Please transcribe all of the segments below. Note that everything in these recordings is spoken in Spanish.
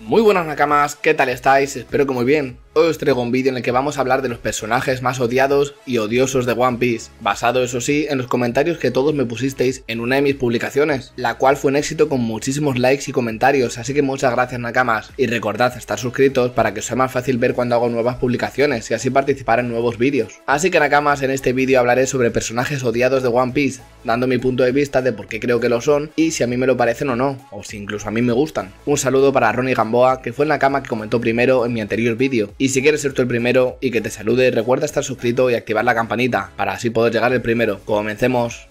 Muy buenas nakamas, ¿qué tal estáis? Espero que muy bien. Hoy os traigo un vídeo en el que vamos a hablar de los personajes más odiados y odiosos de One Piece, basado eso sí en los comentarios que todos me pusisteis en una de mis publicaciones, la cual fue un éxito con muchísimos likes y comentarios, así que muchas gracias Nakamas, y recordad estar suscritos para que os sea más fácil ver cuando hago nuevas publicaciones y así participar en nuevos vídeos. Así que Nakamas, en este vídeo hablaré sobre personajes odiados de One Piece, dando mi punto de vista de por qué creo que lo son y si a mí me lo parecen o no, o si incluso a mí me gustan. Un saludo para Ronnie Gamboa, que fue la Nakama que comentó primero en mi anterior vídeo, y y si quieres ser tú el primero y que te salude, recuerda estar suscrito y activar la campanita para así poder llegar el primero. Comencemos.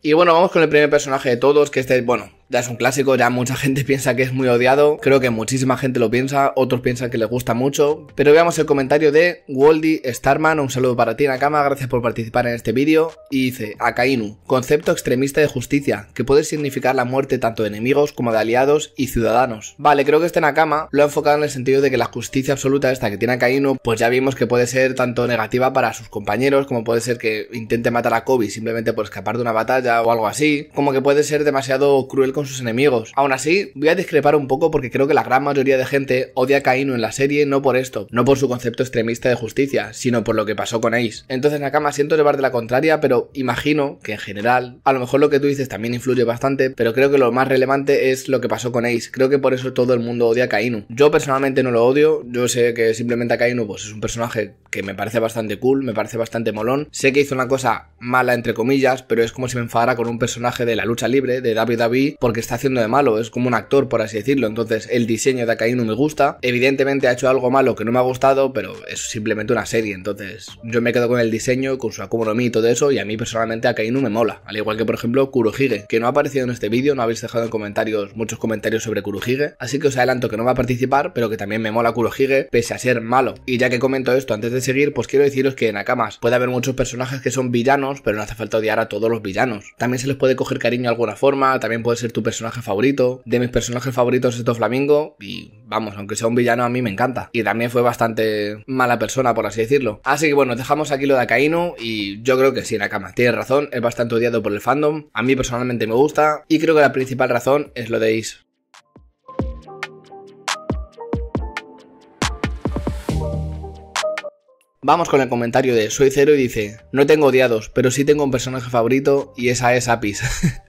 Y bueno, vamos con el primer personaje de todos, que estáis. bueno, ya es un clásico, ya mucha gente piensa que es muy odiado, creo que muchísima gente lo piensa, otros piensan que le gusta mucho, pero veamos el comentario de Waldy Starman, un saludo para ti Nakama, gracias por participar en este vídeo, y dice, Akainu, concepto extremista de justicia, que puede significar la muerte tanto de enemigos como de aliados y ciudadanos. Vale, creo que este Nakama lo ha enfocado en el sentido de que la justicia absoluta esta que tiene Akainu, pues ya vimos que puede ser tanto negativa para sus compañeros, como puede ser que intente matar a Kobe simplemente por escapar de una batalla o algo así, como que puede ser demasiado cruel con sus enemigos. Aún así, voy a discrepar un poco porque creo que la gran mayoría de gente odia a Kainu en la serie no por esto, no por su concepto extremista de justicia, sino por lo que pasó con Ace. Entonces Nakama siento llevar de la contraria, pero imagino que en general, a lo mejor lo que tú dices también influye bastante, pero creo que lo más relevante es lo que pasó con Ace. Creo que por eso todo el mundo odia a Kainu. Yo personalmente no lo odio, yo sé que simplemente a Kainu pues es un personaje que me parece bastante cool, me parece bastante molón. Sé que hizo una cosa mala, entre comillas, pero es como si me enfadara con un personaje de la lucha libre, de David David, e, porque está haciendo de malo, es como un actor, por así decirlo. Entonces, el diseño de Akainu me gusta. Evidentemente ha hecho algo malo que no me ha gustado, pero es simplemente una serie. Entonces, yo me quedo con el diseño, con su mío y todo eso, y a mí personalmente Akainu me mola. Al igual que, por ejemplo, Kurohige, que no ha aparecido en este vídeo, no habéis dejado en comentarios muchos comentarios sobre Kurohige, así que os adelanto que no va a participar, pero que también me mola Kurohige, pese a ser malo. Y ya que comento esto antes de seguir, pues quiero deciros que en Nakamas puede haber muchos personajes que son villanos, pero no hace falta odiar a todos los villanos. También se les puede coger cariño de alguna forma, también puede ser tu personaje favorito. De mis personajes favoritos es Flamingo, y vamos, aunque sea un villano a mí me encanta. Y también fue bastante mala persona, por así decirlo. Así que bueno, dejamos aquí lo de Akainu y yo creo que sí, Nakamas, tiene razón, es bastante odiado por el fandom. A mí personalmente me gusta y creo que la principal razón es lo de Vamos con el comentario de Soy Cero y dice, no tengo odiados, pero sí tengo un personaje favorito y esa es Apis.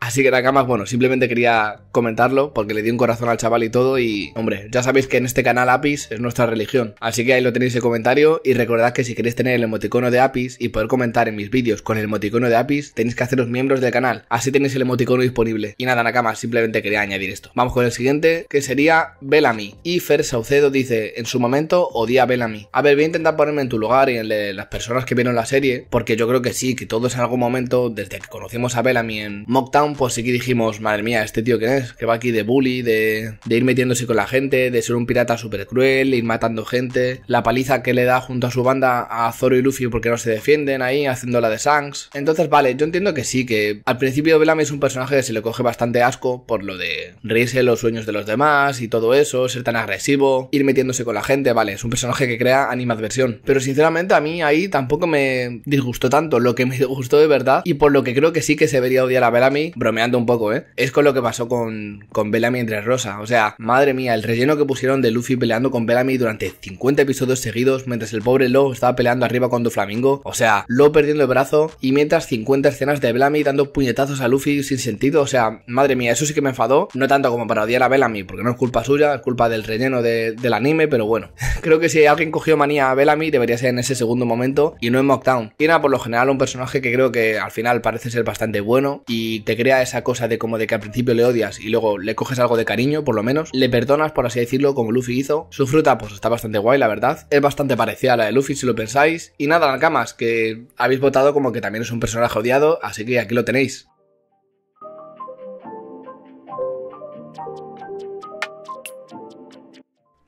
Así que Nakamas, bueno, simplemente quería comentarlo porque le di un corazón al chaval y todo y, hombre, ya sabéis que en este canal Apis es nuestra religión. Así que ahí lo tenéis el comentario y recordad que si queréis tener el emoticono de Apis y poder comentar en mis vídeos con el emoticono de Apis, tenéis que haceros miembros del canal. Así tenéis el emoticono disponible. Y nada, Nakamas, simplemente quería añadir esto. Vamos con el siguiente, que sería Bellamy. Y Fer Saucedo dice, en su momento odia a Bellamy. A ver, voy a intentar ponerme en tu lugar y en las personas que vieron la serie, porque yo creo que sí, que todos en algún momento, desde que conocimos a Bellamy en Mocktown, pues sí que dijimos, madre mía, este tío que es, que va aquí de bully, de, ir metiéndose con la gente, de ser un pirata súper cruel, ir matando gente, la paliza que le da junto a su banda a Zoro y Luffy porque no se defienden ahí, haciendo la de Shanks. Entonces, vale, yo entiendo que sí, que al principio Bellamy es un personaje que se le coge bastante asco por lo de reírse los sueños de los demás y todo eso, ser tan agresivo, ir metiéndose con la gente, vale, es un personaje que crea animadversión. Pero sinceramente a mí ahí tampoco me disgustó tanto. Lo que me disgustó de verdad y por lo que creo que sí que se vería odiar a Bellamy, bromeando un poco, ¿eh? Es con lo que pasó con, con Bellamy entre Rosa. O sea, madre mía, el relleno que pusieron de Luffy peleando con Bellamy durante 50 episodios seguidos mientras el pobre Lo estaba peleando arriba con Doflamingo. O sea, Lo perdiendo el brazo y mientras 50 escenas de Bellamy dando puñetazos a Luffy sin sentido. O sea, madre mía, eso sí que me enfadó. No tanto como para odiar a Bellamy, porque no es culpa suya, es culpa del relleno del anime, pero bueno. creo que si alguien cogió manía a Bellamy debería ser en ese segundo momento y no en Mockdown. Tiene por lo general un personaje que creo que al final parece ser bastante bueno y te crea esa cosa de como de que al principio le odias y luego le coges algo de cariño, por lo menos. Le perdonas, por así decirlo, como Luffy hizo. Su fruta, pues está bastante guay, la verdad. Es bastante parecida a la de Luffy, si lo pensáis. Y nada, Nakamas, que habéis votado como que también es un personaje odiado, así que aquí lo tenéis.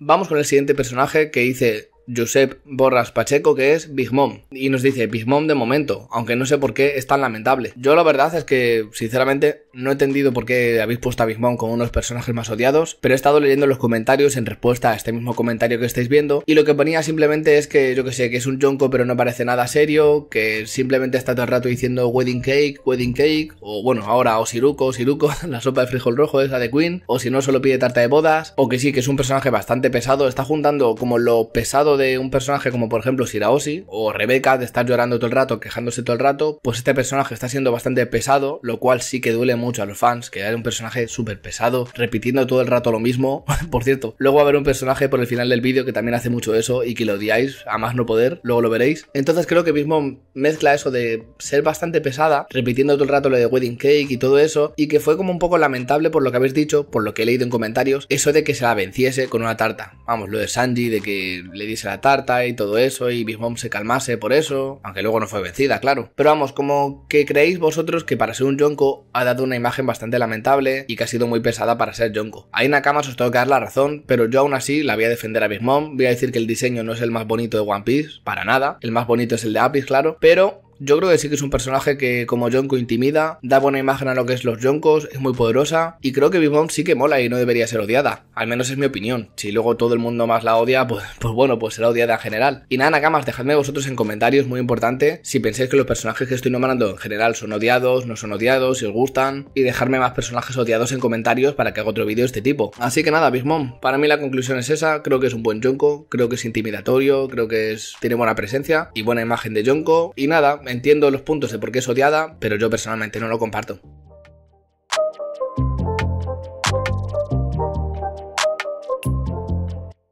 Vamos con el siguiente personaje que dice Josep Borras Pacheco, que es Big Mom. Y nos dice, Big Mom de momento, aunque no sé por qué es tan lamentable. Yo la verdad es que, sinceramente, no he entendido por qué habéis puesto a Big Mom como uno de los personajes más odiados, pero he estado leyendo los comentarios en respuesta a este mismo comentario que estáis viendo, y lo que ponía simplemente es que, yo que sé, que es un jonco pero no parece nada serio, que simplemente está todo el rato diciendo wedding cake, wedding cake, o bueno, ahora o siruko la sopa de frijol rojo la de Queen, o si no solo pide tarta de bodas, o que sí, que es un personaje bastante pesado, está juntando como lo pesado de un personaje como por ejemplo Shiraoshi o Rebeca de estar llorando todo el rato, quejándose todo el rato, pues este personaje está siendo bastante pesado, lo cual sí que duele mucho a los fans, que era un personaje súper pesado, repitiendo todo el rato lo mismo. por cierto, luego va a haber un personaje por el final del vídeo que también hace mucho eso y que lo odiáis a más no poder, luego lo veréis. Entonces creo que mismo mezcla eso de ser bastante pesada, repitiendo todo el rato lo de Wedding Cake y todo eso, y que fue como un poco lamentable por lo que habéis dicho, por lo que he leído en comentarios, eso de que se la venciese con una tarta. Vamos, lo de Sanji, de que le dice la tarta y todo eso, y Big Mom se calmase por eso, aunque luego no fue vencida, claro. Pero vamos, como que creéis vosotros que para ser un Yonko ha dado una imagen bastante lamentable y que ha sido muy pesada para ser Yonko. Ahí Nakamas os tengo que dar la razón, pero yo aún así la voy a defender a Big Mom, voy a decir que el diseño no es el más bonito de One Piece, para nada, el más bonito es el de Apis, claro, pero yo creo que sí que es un personaje que, como Yonko, intimida, da buena imagen a lo que es los Yonkos, es muy poderosa, y creo que Big sí que mola y no debería ser odiada. Al menos es mi opinión. Si luego todo el mundo más la odia, pues, pues bueno, pues será odiada en general. Y nada, nada más, dejadme vosotros en comentarios, muy importante, si pensáis que los personajes que estoy nombrando en general son odiados, no son odiados, si os gustan, y dejarme más personajes odiados en comentarios para que haga otro vídeo de este tipo. Así que nada, Big para mí la conclusión es esa, creo que es un buen Yonko, creo que es intimidatorio, creo que es, tiene buena presencia y buena imagen de Yonko, y nada, entiendo los puntos de por qué es odiada, pero yo personalmente no lo comparto.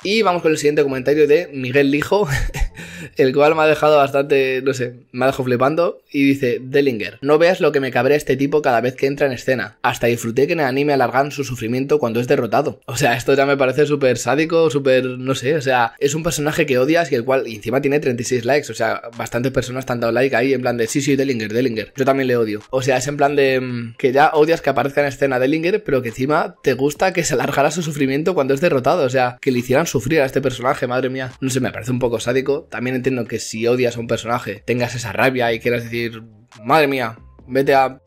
Y vamos con el siguiente comentario de Miguel Lijo, el cual me ha dejado bastante, no sé, me ha dejado flipando. Y dice, Dellinger, no veas lo que me cabrea este tipo cada vez que entra en escena. Hasta disfruté que me el anime alargan su sufrimiento cuando es derrotado. O sea, esto ya me parece súper sádico, súper, no sé, o sea, es un personaje que odias y el cual encima tiene 36 likes. O sea, bastantes personas te han dado like ahí en plan de, sí, sí, Dellinger, Dellinger. Yo también le odio. O sea, es en plan de mm, que ya odias que aparezca en escena Dellinger, pero que encima te gusta que se alargara su sufrimiento cuando es derrotado. O sea, que le hicieran sufrir a este personaje, madre mía. No sé, me parece un poco sádico también entiendo que si odias a un personaje, tengas esa rabia y quieras decir, madre mía, vete a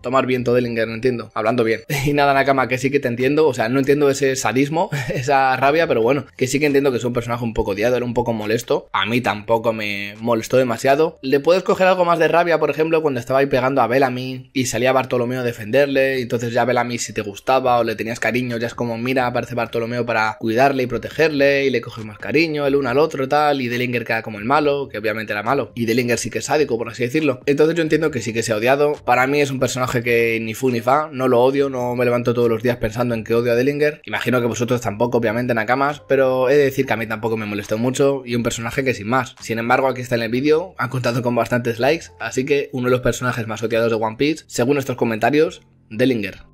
tomar viento de Linger, no entiendo, hablando bien. Y nada, Nakama, que sí que te entiendo, o sea, no entiendo ese sadismo, esa rabia, pero bueno, que sí que entiendo que es un personaje un poco odiado, era un poco molesto. A mí tampoco me molestó demasiado. Le puedes coger algo más de rabia, por ejemplo, cuando estaba ahí pegando a Bellamy y salía Bartolomeo a defenderle, entonces ya Bellamy si te gustaba o le tenías cariño, ya es como, mira, aparece Bartolomeo para cuidarle y protegerle, y le coges más cariño el uno al otro y tal, y Dellinger queda como el malo, que obviamente era malo, y Dellinger sí que es sádico, por así decirlo. Entonces yo entiendo que sí que sea odiado. Para mí es un personaje que ni fu ni fa, no lo odio, no me levanto todos los días pensando en que odio a Dellinger. Imagino que vosotros tampoco, obviamente, Nakamas, pero he de decir que a mí tampoco me molestó mucho y un personaje que sin más. Sin embargo, aquí está en el vídeo, ha contado con bastantes likes, así que uno de los personajes más odiados de One Piece, según estos comentarios, Dellinger.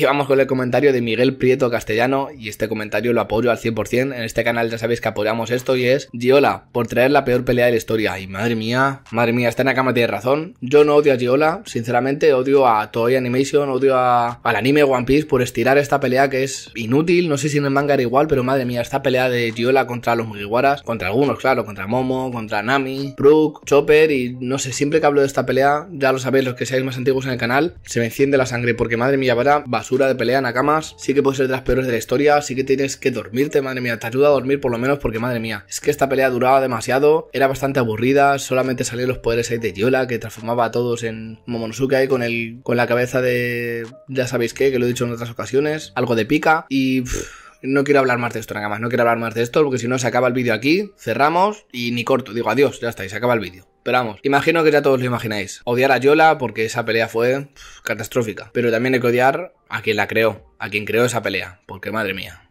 Y vamos con el comentario de Miguel Prieto Castellano, y este comentario lo apoyo al 100%, en este canal ya sabéis que apoyamos esto y es Giola, por traer la peor pelea de la historia, y madre mía, madre mía, está en la cama tiene razón, yo no odio a Giola, sinceramente odio a Toei Animation, odio a, al anime One Piece por estirar esta pelea que es inútil, no sé si en el manga era igual, pero madre mía, esta pelea de Giola contra los Mugiwaras, contra algunos, claro, contra Momo, contra Nami, Brook, Chopper, y no sé, siempre que hablo de esta pelea, ya lo sabéis los que seáis más antiguos en el canal, se me enciende la sangre, porque madre mía, ahora va de pelea Nakamas sí que puede ser de las peores de la historia, sí que tienes que dormirte, madre mía, te ayuda a dormir por lo menos porque madre mía, es que esta pelea duraba demasiado, era bastante aburrida, solamente salían los poderes ahí de Yola que transformaba a todos en Momonosuke ahí con, el, con la cabeza de ya sabéis qué, que lo he dicho en otras ocasiones, algo de pica y no quiero hablar más de esto, nada más, no quiero hablar más de esto, porque si no se acaba el vídeo aquí, cerramos y ni corto, digo adiós, ya está, se acaba el vídeo. Pero vamos, imagino que ya todos lo imagináis. Odiar a Yola porque esa pelea fue catastrófica, pero también hay que odiar a quien la creó, a quien creó esa pelea, porque madre mía.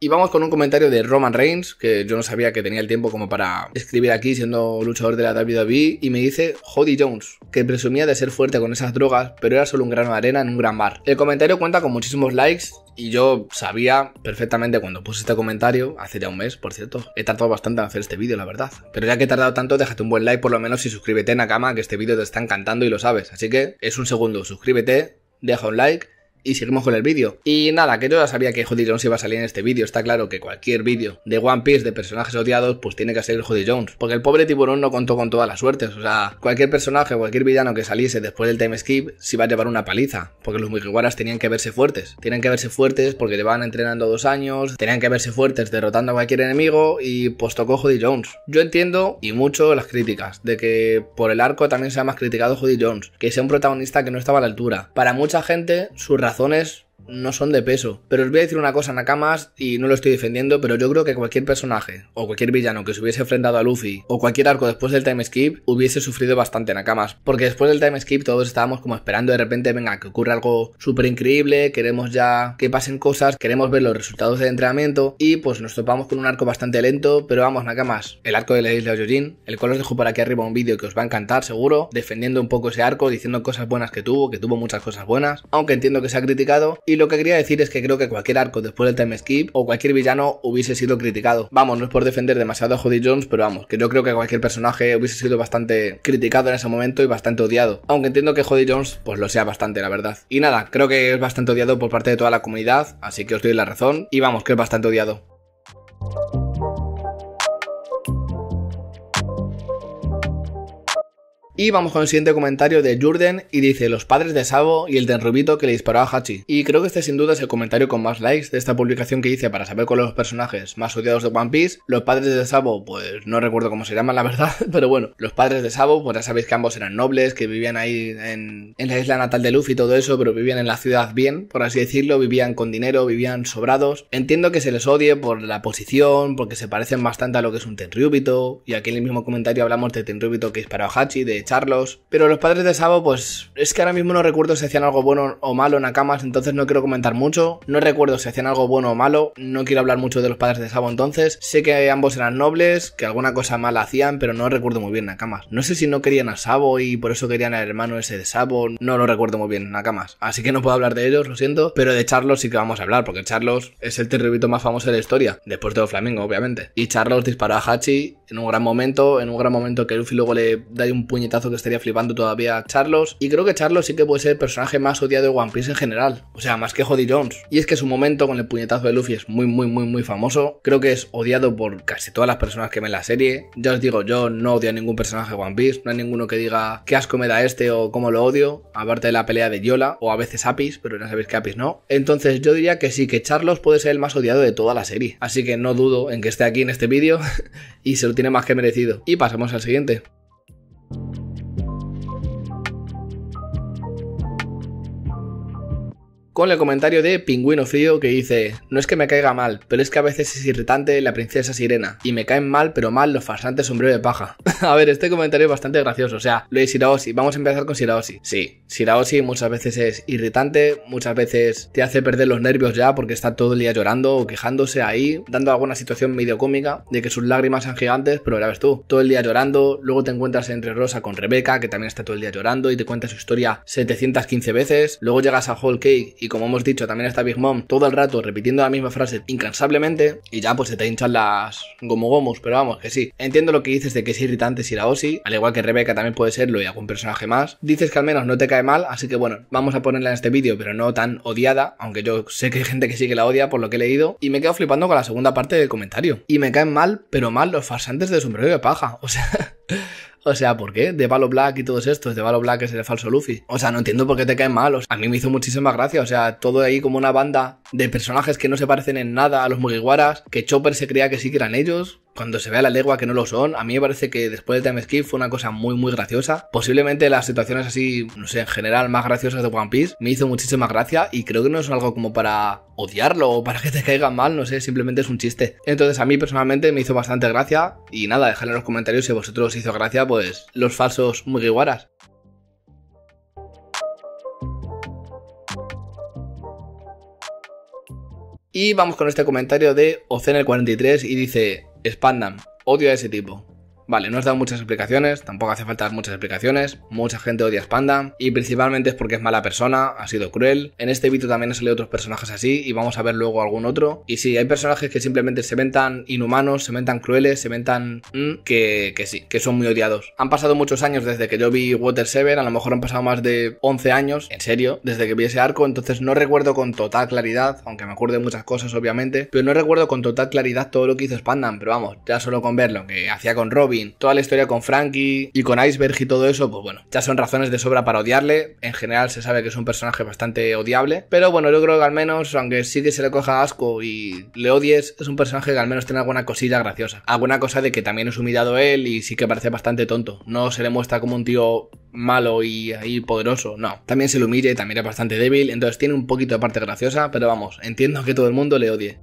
Y vamos con un comentario de Roman Reigns, que yo no sabía que tenía el tiempo como para escribir aquí siendo luchador de la WWE, y me dice Jody Jones, que presumía de ser fuerte con esas drogas, pero era solo un grano de arena en un gran bar. El comentario cuenta con muchísimos likes y yo sabía perfectamente cuando puse este comentario, hace ya un mes, por cierto. He tardado bastante en hacer este vídeo, la verdad. Pero ya que he tardado tanto, déjate un buen like por lo menos y suscríbete, Nakama, que este vídeo te está encantando y lo sabes. Así que es un segundo, suscríbete, deja un like y seguimos con el vídeo. Y nada, que yo ya sabía que Jody Jones iba a salir en este vídeo. Está claro que cualquier vídeo de One Piece de personajes odiados, pues tiene que ser Jody Jones. Porque el pobre tiburón no contó con todas las suertes. O sea, cualquier personaje, cualquier villano que saliese después del time skip, se iba a llevar una paliza. Porque los Mugiwaras tenían que verse fuertes. Tienen que verse fuertes porque llevaban entrenando dos años, tenían que verse fuertes derrotando a cualquier enemigo y pues tocó Jody Jones. Yo entiendo y mucho las críticas de que por el arco también se ha más criticado Jody Jones, que sea un protagonista que no estaba a la altura. Para mucha gente, su razones no son de peso. Pero os voy a decir una cosa, Nakamas, y no lo estoy defendiendo, pero yo creo que cualquier personaje, o cualquier villano que se hubiese enfrentado a Luffy, o cualquier arco después del time skip, hubiese sufrido bastante Nakamas. Porque después del time skip todos estábamos como esperando de repente, venga, que ocurra algo súper increíble, queremos ya que pasen cosas, queremos ver los resultados del entrenamiento, y pues nos topamos con un arco bastante lento, pero vamos, Nakamas, el arco de la isla Yojin, el cual os dejo por aquí arriba un vídeo que os va a encantar seguro, defendiendo un poco ese arco, diciendo cosas buenas que tuvo, que tuvo muchas cosas buenas, aunque entiendo que se ha criticado, y lo que quería decir es que creo que cualquier arco después del time skip o cualquier villano hubiese sido criticado. Vamos, no es por defender demasiado a Jody Jones, pero vamos, que yo creo que cualquier personaje hubiese sido bastante criticado en ese momento y bastante odiado. Aunque entiendo que Jody Jones pues lo sea bastante, la verdad. Y nada, creo que es bastante odiado por parte de toda la comunidad, así que os doy la razón y vamos, que es bastante odiado. Y vamos con el siguiente comentario de Jurden y dice los padres de Sabo y el de que le disparó a Hachi. Y creo que este sin duda es el comentario con más likes de esta publicación que hice para saber cuáles los personajes más odiados de One Piece. Los padres de Sabo, pues no recuerdo cómo se llaman la verdad, pero bueno, los padres de Sabo, pues ya sabéis que ambos eran nobles, que vivían ahí en, en la isla natal de Luffy y todo eso, pero vivían en la ciudad bien, por así decirlo, vivían con dinero, vivían sobrados. Entiendo que se les odie por la posición, porque se parecen bastante a lo que es un Tenryubito, y aquí en el mismo comentario hablamos de Tenryubito que disparó a Hachi, de Charlos, Pero los padres de Sabo, pues es que ahora mismo no recuerdo si hacían algo bueno o malo en entonces no quiero comentar mucho. No recuerdo si hacían algo bueno o malo, no quiero hablar mucho de los padres de Sabo entonces. Sé que ambos eran nobles, que alguna cosa mala hacían, pero no recuerdo muy bien Nakamas. No sé si no querían a Sabo y por eso querían al hermano ese de Sabo, no lo recuerdo muy bien en Nakamas. Así que no puedo hablar de ellos, lo siento, pero de Charlos sí que vamos a hablar, porque Charlos es el terribito más famoso de la historia, después de Flamingo, obviamente. Y Charlos disparó a Hachi en un gran momento, en un gran momento que Luffy luego le da un puñetazo que estaría flipando todavía Charlos. Y creo que Charlos sí que puede ser el personaje más odiado de One Piece en general. O sea, más que Jody Jones. Y es que su momento con el puñetazo de Luffy es muy, muy, muy, muy famoso. Creo que es odiado por casi todas las personas que ven la serie. Ya os digo, yo no odio a ningún personaje de One Piece. No hay ninguno que diga qué asco me da este o cómo lo odio. Aparte de la pelea de Yola o a veces Apis, pero ya sabéis que Apis no. Entonces yo diría que sí, que Charlos puede ser el más odiado de toda la serie. Así que no dudo en que esté aquí en este vídeo y se lo tiene más que merecido. Y pasamos al siguiente. con el comentario de Pingüino Frío que dice, no es que me caiga mal, pero es que a veces es irritante la princesa sirena, y me caen mal, pero mal los farsantes sombreros de paja. a ver, este comentario es bastante gracioso, o sea, lo de Shiraoshi, vamos a empezar con Shiraoshi. Sí, Shiraoshi muchas veces es irritante, muchas veces te hace perder los nervios ya porque está todo el día llorando o quejándose ahí, dando alguna situación medio cómica de que sus lágrimas son gigantes, pero la ves tú, todo el día llorando, luego te encuentras entre Rosa con Rebeca, que también está todo el día llorando y te cuenta su historia 715 veces, luego llegas a Whole Cake y como hemos dicho, también está Big Mom todo el rato repitiendo la misma frase incansablemente y ya pues se te hinchan las gomogomos, pero vamos, que sí. Entiendo lo que dices de que es irritante si la Osi, al igual que Rebeca también puede serlo y algún personaje más. Dices que al menos no te cae mal, así que bueno, vamos a ponerla en este vídeo, pero no tan odiada, aunque yo sé que hay gente que sí que la odia por lo que he leído y me quedo flipando con la segunda parte del comentario. Y me caen mal, pero mal los farsantes de sombrero de paja, o sea... O sea, ¿por qué? De Valo Black y todos estos, de Valo Black es el falso Luffy. O sea, no entiendo por qué te caen malos a mí me hizo muchísima gracia. O sea, todo ahí como una banda de personajes que no se parecen en nada a los Mugiwaras, que Chopper se creía que sí que eran ellos, cuando se ve a la legua que no lo son, a mí me parece que después del Time Skip fue una cosa muy muy graciosa. Posiblemente las situaciones así, no sé, en general más graciosas de One Piece, me hizo muchísima gracia y creo que no es algo como para odiarlo o para que te caigan mal, no sé, simplemente es un chiste. Entonces a mí personalmente me hizo bastante gracia y nada, dejad en los comentarios si a vosotros os hizo gracia pues los falsos Mugiwaras. Y vamos con este comentario de Ocen el 43 y dice, Spandam, odio a ese tipo. Vale, no has dado muchas explicaciones, tampoco hace falta muchas explicaciones, mucha gente odia a Spandam y principalmente es porque es mala persona, ha sido cruel. En este vídeo también han salido otros personajes así y vamos a ver luego algún otro. Y sí, hay personajes que simplemente se ven tan inhumanos, se ven tan crueles, se ven tan... Mm, que, sí, que son muy odiados. Han pasado muchos años desde que yo vi Water 7, a lo mejor han pasado más de 11 años, en serio, desde que vi ese arco, entonces no recuerdo con total claridad, aunque me acuerdo de muchas cosas obviamente, pero no recuerdo con total claridad todo lo que hizo Spandam, pero vamos, ya solo con ver lo que hacía con Robbie, toda la historia con Frankie y con Iceberg y todo eso, pues bueno, ya son razones de sobra para odiarle. En general se sabe que es un personaje bastante odiable, pero bueno, yo creo que al menos, aunque sí que se le coja asco y le odies, es un personaje que al menos tiene alguna cosilla graciosa. Alguna cosa de que también es humillado él y sí que parece bastante tonto. No se le muestra como un tío malo y, poderoso, no. También se le humille, también es bastante débil, entonces tiene un poquito de parte graciosa, pero vamos, entiendo que todo el mundo le odie.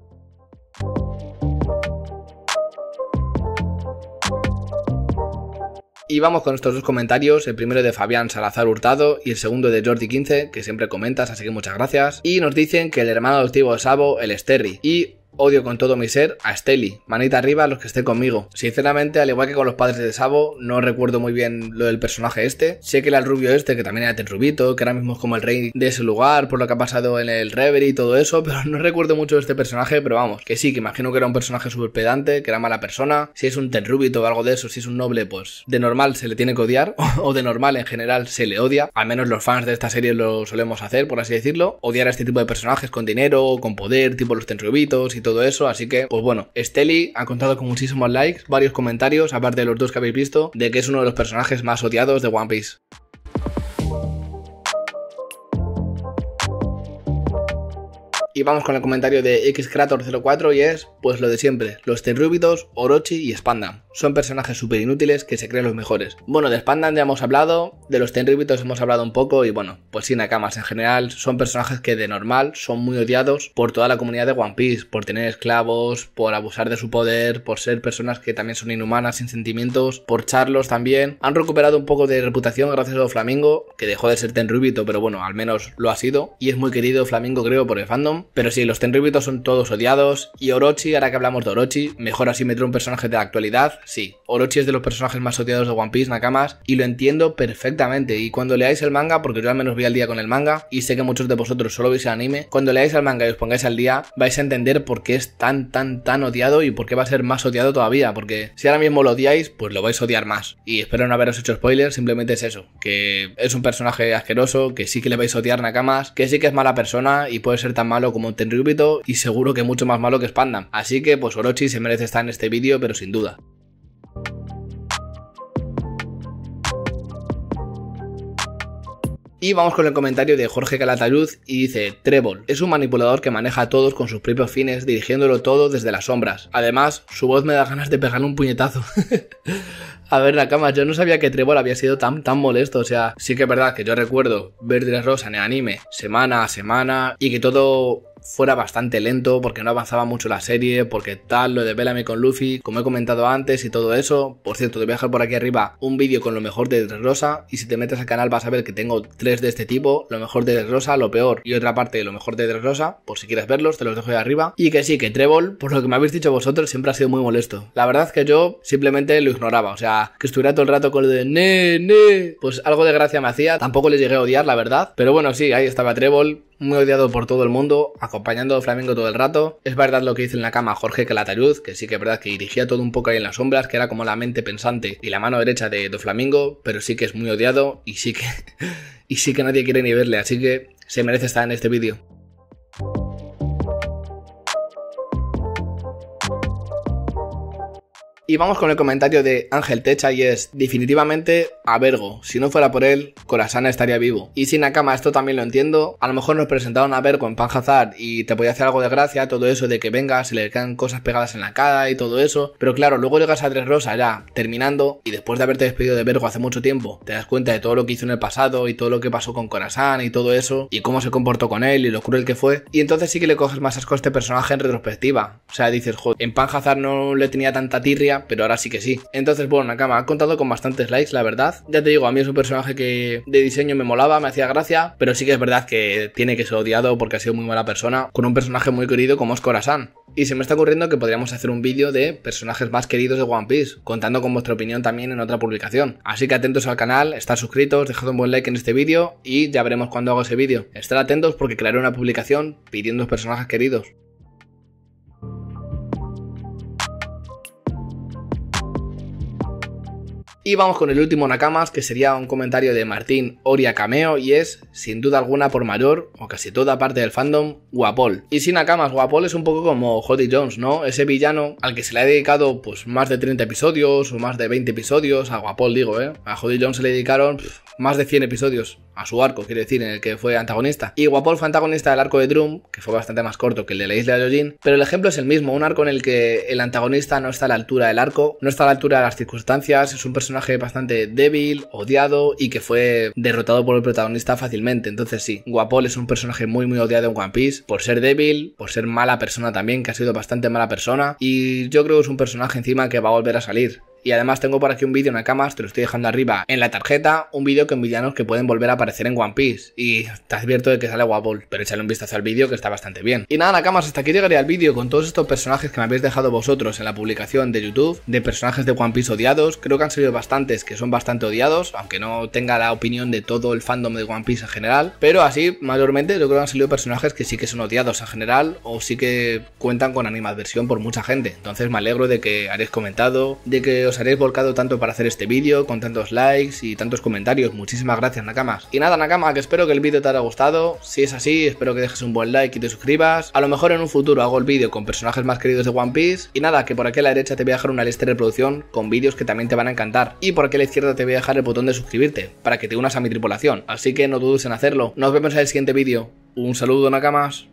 Y vamos con estos dos comentarios, el primero de Fabián Salazar Hurtado y el segundo de Jordi15, que siempre comentas, así que muchas gracias. Y nos dicen que el hermano adoptivo de Sabo, el Sterry Y Odio con todo mi ser a Steli. Manita arriba a los que estén conmigo. Sinceramente, al igual que con los padres de Sabo, no recuerdo muy bien lo del personaje este. Sé que era el rubio este, que también era Tenrubito, que era mismo como el rey de ese lugar, por lo que ha pasado en el Reverie y todo eso, pero no recuerdo mucho de este personaje, pero vamos, que sí, que imagino que era un personaje súper pedante, que era mala persona. Si es un Tenrubito o algo de eso, si es un noble, pues de normal se le tiene que odiar, o de normal en general se le odia. Al menos los fans de esta serie lo solemos hacer, por así decirlo. Odiar a este tipo de personajes con dinero, con poder, tipo los Tenrubitos y todo eso. Así que, pues bueno, Steli ha contado con muchísimos likes, varios comentarios, aparte de los dos que habéis visto, de que es uno de los personajes más odiados de One Piece. Y vamos con el comentario de Xcrator04 y es, pues lo de siempre, los tenrúbitos Orochi y Spandam. Son personajes súper inútiles que se creen los mejores. Bueno, de Spandam ya hemos hablado, de los tenrúbitos hemos hablado un poco y bueno, pues sin Nakamas en general son personajes que de normal son muy odiados por toda la comunidad de One Piece, por tener esclavos, por abusar de su poder, por ser personas que también son inhumanas, sin sentimientos, por charlos también. Han recuperado un poco de reputación gracias a Flamingo, que dejó de ser Tenrúbito, pero bueno, al menos lo ha sido. Y es muy querido Flamingo creo por el fandom pero sí, los Tenryubitos son todos odiados. Y Orochi, ahora que hablamos de Orochi, mejor así meter un personaje de la actualidad. Sí, Orochi es de los personajes más odiados de One Piece, Nakamas, y lo entiendo perfectamente. Y cuando leáis el manga, porque yo al menos vi al día con el manga, y sé que muchos de vosotros solo veis el anime, cuando leáis el manga y os pongáis al día, vais a entender por qué es tan, tan, tan odiado y por qué va a ser más odiado todavía. Porque si ahora mismo lo odiáis, pues lo vais a odiar más. Y espero no haberos hecho spoilers, simplemente es eso, que es un personaje asqueroso, que sí que le vais a odiar Nakamas, que sí que es mala persona y puede ser tan malo como Tenryubito y seguro que mucho más malo que Spandam. Así que pues Orochi se merece estar en este vídeo, pero sin duda. Y vamos con el comentario de Jorge Calatayud y dice, Trébol es un manipulador que maneja a todos con sus propios fines, dirigiéndolo todo desde las sombras. Además, su voz me da ganas de pegarle un puñetazo. A ver, Nakama, yo no sabía que Trevor había sido tan, tan molesto. O sea, sí que es verdad que yo recuerdo ver Rosa en el anime semana a semana y que todo fuera bastante lento, porque no avanzaba mucho la serie, porque tal, lo de Bellamy con Luffy, como he comentado antes y todo eso. Por cierto, te voy a dejar por aquí arriba un vídeo con lo mejor de Rosa y si te metes al canal vas a ver que tengo tres de este tipo, lo mejor de Rosa, lo peor y otra parte de lo mejor de Rosa, por si quieres verlos, te los dejo ahí arriba. Y que sí, que Trébol, por lo que me habéis dicho vosotros, siempre ha sido muy molesto. La verdad que yo simplemente lo ignoraba, o sea, que estuviera todo el rato con lo de ne, ne, pues algo de gracia me hacía, tampoco les llegué a odiar, la verdad, pero bueno, sí, ahí estaba Trébol, muy odiado por todo el mundo, acompañando a Flamengo todo el rato. Es verdad lo que dice en la cama Jorge Calatayud, que sí que es verdad que dirigía todo un poco ahí en las sombras, que era como la mente pensante y la mano derecha de Do Flamingo, pero sí que es muy odiado y sí que, y sí que nadie quiere ni verle, así que se merece estar en este vídeo. Y vamos con el comentario de Ángel Techa y es definitivamente a Vergo. Si no fuera por él, Corazán estaría vivo. Y sin Nakama, esto también lo entiendo. A lo mejor nos presentaron a Vergo en panjazar y te podía hacer algo de gracia, todo eso de que venga, se le quedan cosas pegadas en la cara y todo eso. Pero claro, luego llegas a Tres Rosa ya terminando y después de haberte despedido de Vergo hace mucho tiempo, te das cuenta de todo lo que hizo en el pasado y todo lo que pasó con Corazán y todo eso y cómo se comportó con él y lo cruel que fue. Y entonces sí que le coges más asco a este personaje en retrospectiva. O sea, dices, joder, en Panjazar no le tenía tanta tirria pero ahora sí que sí. Entonces, bueno, Nakama ha contado con bastantes likes, la verdad. Ya te digo, a mí es un personaje que de diseño me molaba, me hacía gracia, pero sí que es verdad que tiene que ser odiado porque ha sido muy mala persona, con un personaje muy querido como es Corazán. Y se me está ocurriendo que podríamos hacer un vídeo de personajes más queridos de One Piece, contando con vuestra opinión también en otra publicación. Así que atentos al canal, estar suscritos, dejad un buen like en este vídeo y ya veremos cuándo hago ese vídeo. Estar atentos porque crearé una publicación pidiendo personajes queridos. Y vamos con el último Nakamas, que sería un comentario de Martín Oria Cameo, y es, sin duda alguna por mayor, o casi toda parte del fandom, Guapol. Y sin Nakamas, Guapol es un poco como Jody Jones, ¿no? Ese villano al que se le ha dedicado pues más de 30 episodios, o más de 20 episodios, a Guapol digo, ¿eh? A Jody Jones se le dedicaron más de 100 episodios a su arco, quiere decir, en el que fue antagonista. Y Guapol fue antagonista del arco de Drum, que fue bastante más corto que el de la isla de Yojin, pero el ejemplo es el mismo, un arco en el que el antagonista no está a la altura del arco, no está a la altura de las circunstancias, es un personaje personaje bastante débil, odiado y que fue derrotado por el protagonista fácilmente. Entonces sí, Guapol es un personaje muy muy odiado en One Piece por ser débil, por ser mala persona también, que ha sido bastante mala persona y yo creo que es un personaje encima que va a volver a salir y además tengo por aquí un vídeo, Nakamas, te lo estoy dejando arriba en la tarjeta, un vídeo con villanos que pueden volver a aparecer en One Piece y te advierto de que sale guapol, pero échale un vistazo al vídeo que está bastante bien. Y nada, Nakamas, hasta aquí llegaría el vídeo con todos estos personajes que me habéis dejado vosotros en la publicación de YouTube, de personajes de One Piece odiados, creo que han salido bastantes que son bastante odiados, aunque no tenga la opinión de todo el fandom de One Piece en general, pero así, mayormente, yo creo que han salido personajes que sí que son odiados en general o sí que cuentan con animadversión por mucha gente, entonces me alegro de que haréis comentado, de que os os volcado tanto para hacer este vídeo, con tantos likes y tantos comentarios. Muchísimas gracias, Nakamas. Y nada, Nakama, que espero que el vídeo te haya gustado. Si es así, espero que dejes un buen like y te suscribas. A lo mejor en un futuro hago el vídeo con personajes más queridos de One Piece. Y nada, que por aquí a la derecha te voy a dejar una lista de reproducción con vídeos que también te van a encantar. Y por aquí a la izquierda te voy a dejar el botón de suscribirte, para que te unas a mi tripulación. Así que no dudes en hacerlo. Nos vemos en el siguiente vídeo. Un saludo, Nakamas.